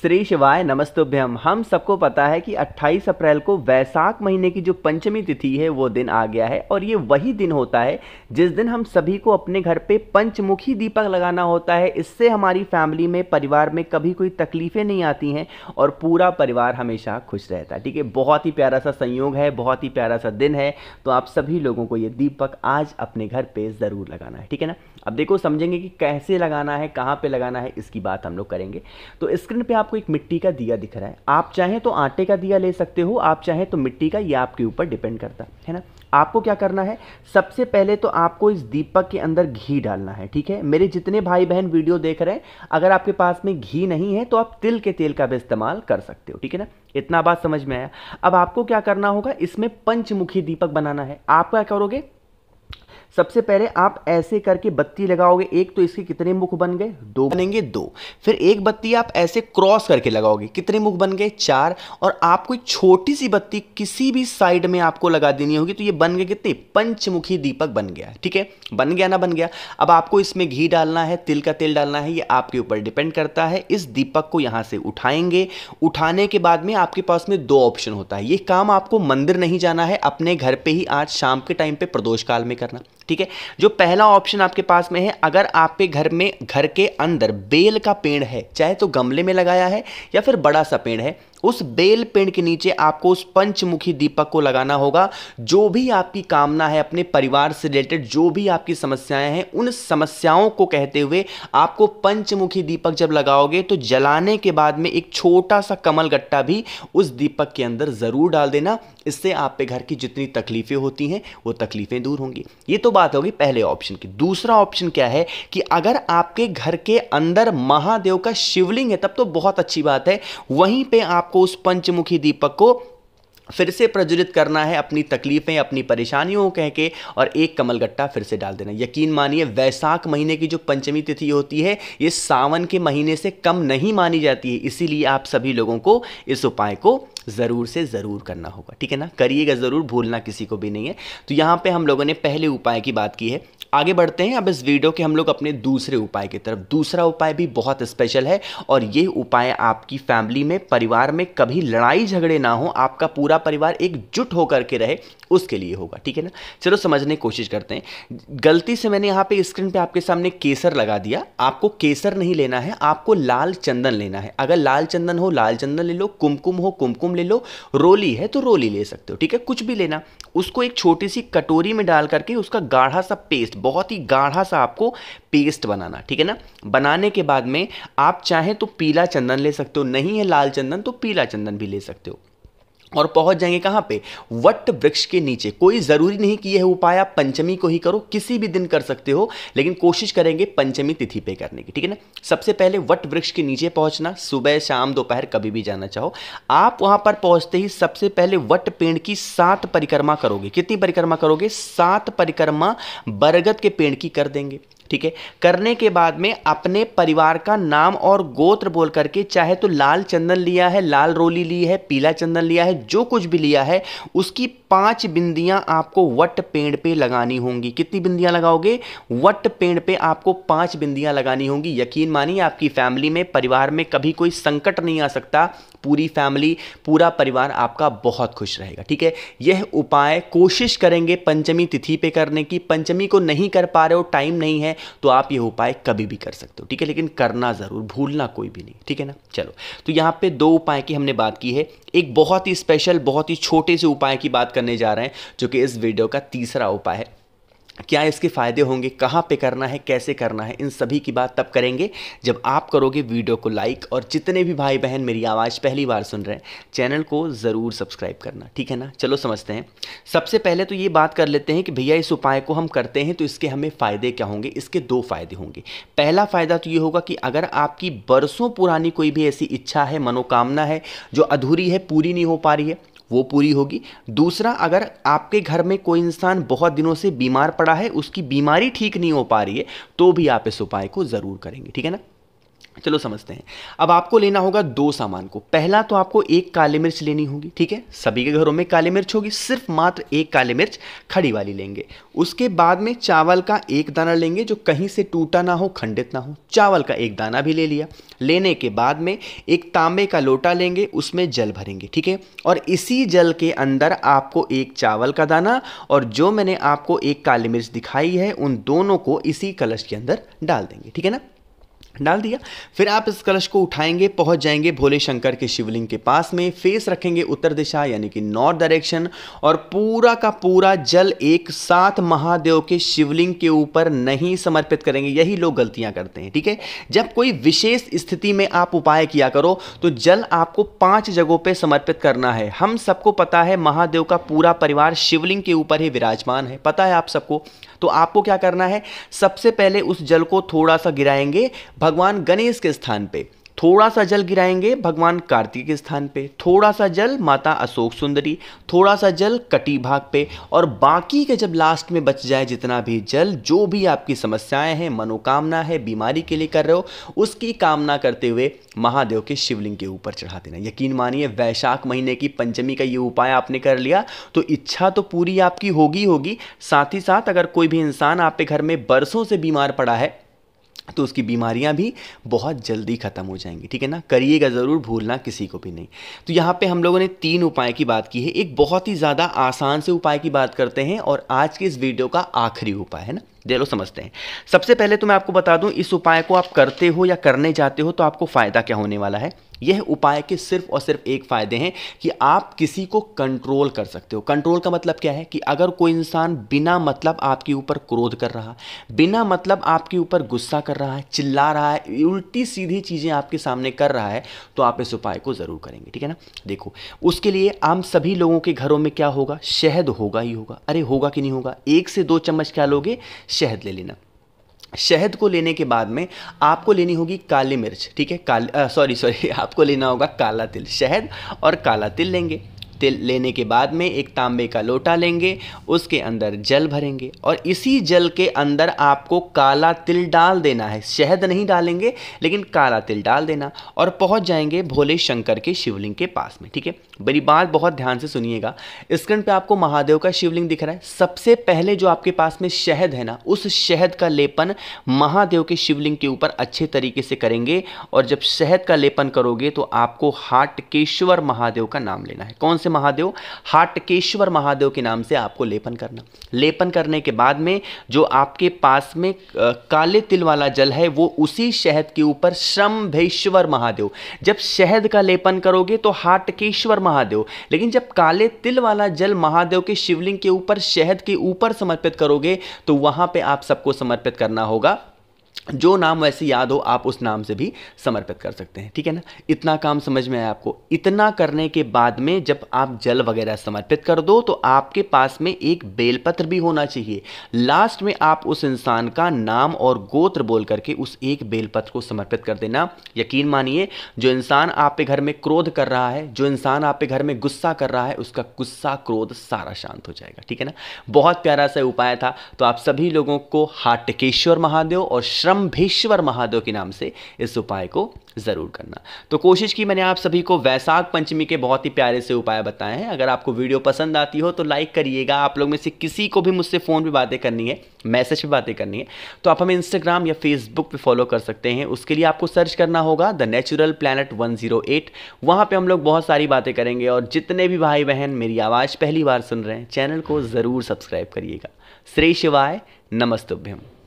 श्री शिवाय नमस्तुभ्यम हम सबको पता है कि 28 अप्रैल को वैसाख महीने की जो पंचमी तिथि है वो दिन आ गया है और ये वही दिन होता है जिस दिन हम सभी को अपने घर पे पंचमुखी दीपक लगाना होता है इससे हमारी फैमिली में परिवार में कभी कोई तकलीफ़ें नहीं आती हैं और पूरा परिवार हमेशा खुश रहता है ठीक है बहुत ही प्यारा सा संयोग है बहुत ही प्यारा सा दिन है तो आप सभी लोगों को ये दीपक आज अपने घर पर ज़रूर लगाना है ठीक है ना अब देखो समझेंगे कि कैसे लगाना है कहाँ पे लगाना है इसकी बात हम लोग करेंगे तो स्क्रीन पे आपको एक मिट्टी का दिया दिख रहा है आप चाहें तो आटे का दिया ले सकते हो आप चाहें तो मिट्टी का ये आपके ऊपर डिपेंड करता है ना आपको क्या करना है सबसे पहले तो आपको इस दीपक के अंदर घी डालना है ठीक है मेरे जितने भाई बहन वीडियो देख रहे हैं अगर आपके पास में घी नहीं है तो आप तिल के तेल का भी इस्तेमाल कर सकते हो ठीक है ना इतना बात समझ में आया अब आपको क्या करना होगा इसमें पंचमुखी दीपक बनाना है आप क्या करोगे सबसे पहले आप ऐसे करके बत्ती लगाओगे एक तो इसके कितने मुख बन गए दो बनेंगे दो फिर एक बत्ती आप ऐसे क्रॉस करके लगाओगे कितने मुख बन गए चार और आपको छोटी सी बत्ती किसी भी साइड में आपको लगा देनी होगी तो ये बन गए कितने पंचमुखी दीपक बन गया ठीक है बन गया ना बन गया अब आपको इसमें घी डालना है तिल का तेल डालना है ये आपके ऊपर डिपेंड करता है इस दीपक को यहाँ से उठाएंगे उठाने के बाद में आपके पास में दो ऑप्शन होता है ये काम आपको मंदिर नहीं जाना है अपने घर पे ही आज शाम के टाइम पे प्रदोष काल में करना ठीक है जो पहला ऑप्शन आपके पास में है अगर आपके घर में घर के अंदर बेल का पेड़ है चाहे तो गमले में लगाया है या फिर बड़ा सा पेड़ है उस बेल पेड़ के नीचे आपको उस पंचमुखी दीपक को लगाना होगा जो भी आपकी कामना है अपने परिवार से रिलेटेड जो भी आपकी समस्याएं हैं उन समस्याओं को कहते हुए आपको पंचमुखी दीपक जब लगाओगे तो जलाने के बाद में एक छोटा सा कमल गट्टा भी उस दीपक के अंदर ज़रूर डाल देना इससे आपके घर की जितनी तकलीफ़ें होती हैं वो तकलीफ़ें दूर होंगी ये तो बात होगी पहले ऑप्शन की दूसरा ऑप्शन क्या है कि अगर आपके घर के अंदर महादेव का शिवलिंग है तब तो बहुत अच्छी बात है वहीं पर आप आपको उस पंचमुखी दीपक को फिर से प्रज्वलित करना है अपनी तकलीफ़ें अपनी परेशानियों को कह के और एक कमल गट्टा फिर से डाल देना यकीन मानिए वैशाख महीने की जो पंचमी तिथि होती है ये सावन के महीने से कम नहीं मानी जाती है इसीलिए आप सभी लोगों को इस उपाय को ज़रूर से ज़रूर करना होगा ठीक है ना करिएगा ज़रूर भूलना किसी को भी नहीं है तो यहाँ पे हम लोगों ने पहले उपाय की बात की है आगे बढ़ते हैं अब इस वीडियो के हम लोग अपने दूसरे उपाय की तरफ दूसरा उपाय भी बहुत स्पेशल है और ये उपाय आपकी फैमिली में परिवार में कभी लड़ाई झगड़े ना हो आपका पूरा परिवार एकजुट होकर के रहे उसके लिए होगा ठीक है ना चलो समझने की कोशिश करते हैं गलती से मैंने यहाँ पे स्क्रीन पे आपके सामने केसर लगा दिया आपको केसर नहीं लेना है आपको लाल चंदन लेना है अगर लाल चंदन हो लाल चंदन ले लो कुमकुम हो कुमकुम मोम ले लो रोली है तो रोली ले सकते हो ठीक है कुछ भी लेना उसको एक छोटी सी कटोरी में डाल करके उसका गाढ़ा सा पेस्ट बहुत ही गाढ़ा सा आपको पेस्ट बनाना ठीक है ना बनाने के बाद में आप चाहें तो पीला चंदन ले सकते हो नहीं है लाल चंदन तो पीला चंदन भी ले सकते हो और पहुंच जाएंगे कहाँ पे वट वृक्ष के नीचे कोई ज़रूरी नहीं कि यह उपाय आप पंचमी को ही करो किसी भी दिन कर सकते हो लेकिन कोशिश करेंगे पंचमी तिथि पे करने की ठीक है ना सबसे पहले वट वृक्ष के नीचे पहुंचना सुबह शाम दोपहर कभी भी जाना चाहो आप वहां पर पहुंचते ही सबसे पहले वट पेड़ की सात परिक्रमा करोगे कितनी परिक्रमा करोगे सात परिक्रमा बरगद के पेड़ की कर देंगे ठीक है करने के बाद में अपने परिवार का नाम और गोत्र बोल करके चाहे तो लाल चंदन लिया है लाल रोली ली है पीला चंदन लिया है जो कुछ भी लिया है उसकी पांच बिंदियां आपको वट पेड़ पे लगानी होंगी कितनी बिंदियां लगाओगे वट पेड़ पे आपको पांच बिंदियां लगानी होंगी यकीन मानिए आपकी फैमिली में परिवार में कभी कोई संकट नहीं आ सकता पूरी फैमिली पूरा परिवार आपका बहुत खुश रहेगा ठीक है यह उपाय कोशिश करेंगे पंचमी तिथि पे करने की पंचमी को नहीं कर पा रहे हो टाइम नहीं है तो आप यह उपाय कभी भी कर सकते हो ठीक है लेकिन करना ज़रूर भूलना कोई भी नहीं ठीक है ना चलो तो यहाँ पे दो उपाय की हमने बात की है एक बहुत ही स्पेशल बहुत ही छोटे से उपाय की बात कर करने जा रहे हैं जो कि इस वीडियो का तीसरा उपाय है क्या इसके फ़ायदे होंगे कहाँ पे करना है कैसे करना है इन सभी की बात तब करेंगे जब आप करोगे वीडियो को लाइक और जितने भी भाई बहन मेरी आवाज़ पहली बार सुन रहे हैं चैनल को ज़रूर सब्सक्राइब करना ठीक है ना चलो समझते हैं सबसे पहले तो ये बात कर लेते हैं कि भैया इस उपाय को हम करते हैं तो इसके हमें फ़ायदे क्या होंगे इसके दो फ़ायदे होंगे पहला फ़ायदा तो ये होगा कि अगर आपकी बरसों पुरानी कोई भी ऐसी इच्छा है मनोकामना है जो अधूरी है पूरी नहीं हो पा रही है वो पूरी होगी दूसरा अगर आपके घर में कोई इंसान बहुत दिनों से बीमार पड़ा है उसकी बीमारी ठीक नहीं हो पा रही है तो भी आप इस उपाय को ज़रूर करेंगे ठीक है ना चलो समझते हैं अब आपको लेना होगा दो सामान को पहला तो आपको एक काली मिर्च लेनी होगी ठीक है सभी के घरों में काली मिर्च होगी सिर्फ मात्र एक काली मिर्च खड़ी वाली लेंगे उसके बाद में चावल का एक दाना लेंगे जो कहीं से टूटा ना हो खंडित ना हो चावल का एक दाना भी ले लिया लेने के बाद में एक तांबे का लोटा लेंगे उसमें जल भरेंगे ठीक है और इसी जल के अंदर आपको एक चावल का दाना और जो मैंने आपको एक काली मिर्च दिखाई है उन दोनों को इसी कलश के अंदर डाल देंगे ठीक है ना डाल दिया फिर आप इस कलश को उठाएंगे पहुंच जाएंगे भोले शंकर के शिवलिंग के पास में फेस रखेंगे उत्तर दिशा यानी कि नॉर्थ डायरेक्शन और पूरा का पूरा जल एक साथ महादेव के शिवलिंग के ऊपर नहीं समर्पित करेंगे यही लोग गलतियां करते हैं ठीक है जब कोई विशेष स्थिति में आप उपाय किया करो तो जल आपको पांच जगहों पर समर्पित करना है हम सबको पता है महादेव का पूरा परिवार शिवलिंग के ऊपर ही विराजमान है पता है आप सबको तो आपको क्या करना है सबसे पहले उस जल को थोड़ा सा गिराएंगे भगवान गणेश के स्थान पे थोड़ा सा जल गिराएंगे भगवान कार्तिक के स्थान पे थोड़ा सा जल माता अशोक सुंदरी थोड़ा सा जल कटी भाग पे और बाकी के जब लास्ट में बच जाए जितना भी जल जो भी आपकी समस्याएं हैं मनोकामना है बीमारी के लिए कर रहे हो उसकी कामना करते हुए महादेव के शिवलिंग के ऊपर चढ़ा देना यकीन मानिए वैशाख महीने की पंचमी का ये उपाय आपने कर लिया तो इच्छा तो पूरी आपकी होगी होगी साथ ही साथ अगर कोई भी इंसान आपके घर में बरसों से बीमार पड़ा है तो उसकी बीमारियां भी बहुत जल्दी ख़त्म हो जाएंगी ठीक है ना करिएगा ज़रूर भूलना किसी को भी नहीं तो यहाँ पे हम लोगों ने तीन उपाय की बात की है एक बहुत ही ज़्यादा आसान से उपाय की बात करते हैं और आज के इस वीडियो का आखिरी उपाय है ना चलो समझते हैं सबसे पहले तो मैं आपको बता दूँ इस उपाय को आप करते हो या करने जाते हो तो आपको फ़ायदा क्या होने वाला है यह उपाय के सिर्फ और सिर्फ एक फ़ायदे हैं कि आप किसी को कंट्रोल कर सकते हो कंट्रोल का मतलब क्या है कि अगर कोई इंसान बिना मतलब आपके ऊपर क्रोध कर रहा बिना मतलब आपके ऊपर गुस्सा कर रहा है चिल्ला रहा है उल्टी सीधी चीज़ें आपके सामने कर रहा है तो आप इस उपाय को ज़रूर करेंगे ठीक है ना देखो उसके लिए आम सभी लोगों के घरों में क्या होगा शहद होगा ही होगा अरे होगा कि नहीं होगा एक से दो चम्मच क्या लोगे शहद ले लेना शहद को लेने के बाद में आपको लेनी होगी काली मिर्च ठीक है काली सॉरी सॉरी आपको लेना होगा काला तिल शहद और काला तिल लेंगे लेने के बाद में एक तांबे का लोटा लेंगे उसके अंदर जल भरेंगे और इसी जल के अंदर आपको काला तिल डाल देना है शहद नहीं डालेंगे लेकिन काला तिल डाल देना और पहुंच जाएंगे भोले शंकर के शिवलिंग के पास में ठीक है मेरी बात बहुत ध्यान से सुनिएगा स्क्रीन पे आपको महादेव का शिवलिंग दिख रहा है सबसे पहले जो आपके पास में शहद है ना उस शहद का लेपन महादेव के शिवलिंग के ऊपर अच्छे तरीके से करेंगे और जब शहद का लेपन करोगे तो आपको हाटकेश्वर महादेव का नाम लेना है कौन से महादेव हाटकेश्वर महादेव के नाम से आपको लेपन करना लेपन करने के बाद में जो आपके पास में काले तिल वाला जल है वो उसी शहद के ऊपर श्रम्भेश्वर महादेव जब शहद का लेपन करोगे तो हाटकेश्वर महादेव लेकिन जब काले तिल वाला जल महादेव के शिवलिंग के ऊपर शहद के ऊपर समर्पित करोगे तो वहां पे आप सबको समर्पित करना होगा जो नाम वैसे याद हो आप उस नाम से भी समर्पित कर सकते हैं ठीक है ना इतना काम समझ में आया आपको इतना करने के बाद में जब आप जल वगैरह समर्पित कर दो तो आपके पास में एक बेलपत्र भी होना चाहिए लास्ट में आप उस इंसान का नाम और गोत्र बोल करके उस एक बेलपत्र को समर्पित कर देना यकीन मानिए जो इंसान आपके घर में क्रोध कर रहा है जो इंसान आपके घर में गुस्सा कर रहा है उसका गुस्सा क्रोध सारा शांत हो जाएगा ठीक है ना बहुत प्यारा सा उपाय था तो आप सभी लोगों को हाटकेश्वर महादेव और श्रम्भेश्वर महादेव के नाम से इस उपाय को ज़रूर करना तो कोशिश की मैंने आप सभी को वैसाख पंचमी के बहुत ही प्यारे से उपाय बताए हैं अगर आपको वीडियो पसंद आती हो तो लाइक करिएगा आप लोग में से किसी को भी मुझसे फ़ोन पर बातें करनी है मैसेज पर बातें करनी है तो आप हमें इंस्टाग्राम या फेसबुक पर फॉलो कर सकते हैं उसके लिए आपको सर्च करना होगा the natural planet one zero eight वहाँ पर हम लोग बहुत सारी बातें करेंगे और जितने भी भाई बहन मेरी आवाज़ पहली बार सुन रहे हैं चैनल को ज़रूर सब्सक्राइब करिएगा श्री शिवाय नमस्तुभ्यम